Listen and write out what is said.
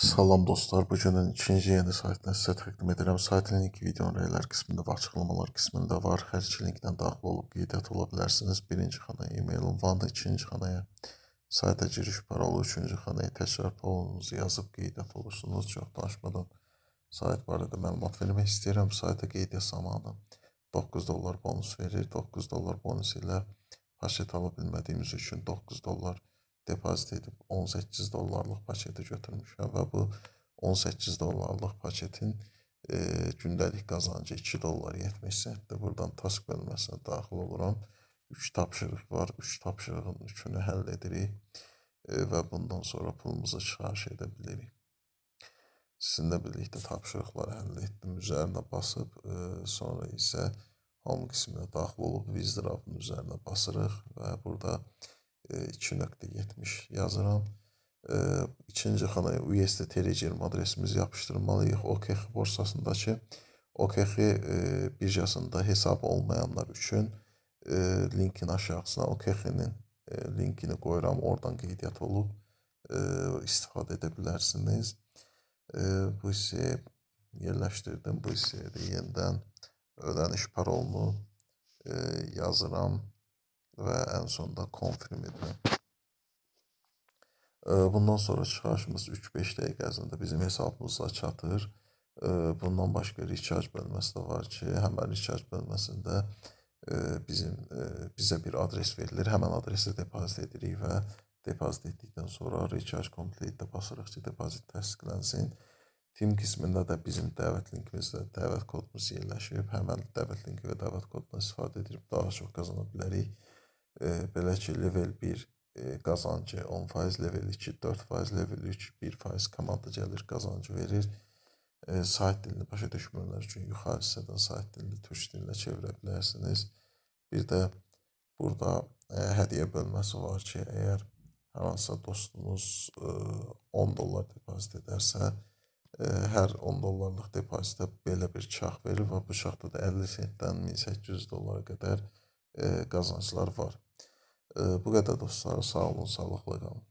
Salam dostlar, bu günün ikinci yeni saytını sizə təqdim edirəm. Saytın linki videonun rəylər qismində və açıqlamalar qismində var. Hər iki linkdən daxil olub qeydiyyat ola bilərsiniz. Birinci xanaya e-mail ünvanı, ikinci xanaya sayta giriş parolu, üçüncü xanaya təkrar parolunuzu yazıb qeydiyyat olursunuz. Çox danışmadan sayt barədə məlumat vermək istəyirəm. Sayta qeydiyyat zamanı 9 dollar bonus verir. 9 dollar bonus ilə paket ala bilmədiyimiz üçün 9 dollar bonus depozit edib 18 dollarlıq paketi götürmüşəm və bu 18 dollarlıq paketin e, gündəlik qazancı 2 dollar 70 sentdir. Buradan task bölməsinə daxil oluram. 3 tapşırıq var. 3 tapşırığın üçünü həll edirik e, və bundan sonra pulumuzu çıxarış edə bilərik. Sizinlə birlikdə tapşırıqları həll etdim. Üzərinə basıb, e, sonra isə home qisminə daxil olub Wizard üzərinə basırıq və burada e, 2.70 yazıram. İkinci xanaya USD Telegram adresimizi yapışdırmalıyıq. OKX borsasındakı OKX e, birjasında hesabı olmayanlar üçün e, linkin aşağısına OKX-nin e, linkini qoyuram. Oradan qeydiyyat olub istifadə edə bilərsiniz. Bu isə yerləşdirdim. Bu hissəyə də yenidən ödəniş parolunu yazıram və ən sonda confirm edirəm. Bundan sonra çıxarışımız 3-5 dəqiqə ərzində bizim hesabımıza çatır. Bundan başqa recharge bölməsi də var ki, həmin recharge bölməsində e, bizim e, bizə bir adres verilir. Həmin adresə depozit edirik və depozit etdikdən sonra recharge complete-də basırıq ki, depozit təsdiqlənsin. Team qismində də bizim dəvət linkimizdə dəvət kodumuz yerləşib. Həmin dəvət linki və dəvət kodundan istifadə edib daha çox qazana bilərik belə ki, level 1 qazancı 10%, level 2 4%, level 3 1% komanda gəlir, qazancı verir. Sayt dilini başa düşmürlər üçün yuxarı hissədən sayt dilini türk dilinə çevirə bilərsiniz. Bir də burada hədiyyə bölməsi var ki, əgər hər hansısa dostunuz 10 dollar depozit edərsə, hər 10 dollarlıq depozitə belə bir çax verir və bu çaxda da 50 sentdən 1800 dollara qədər qazanclar var bu qədər dostlar. Sağ olun, sağlıqla qalın.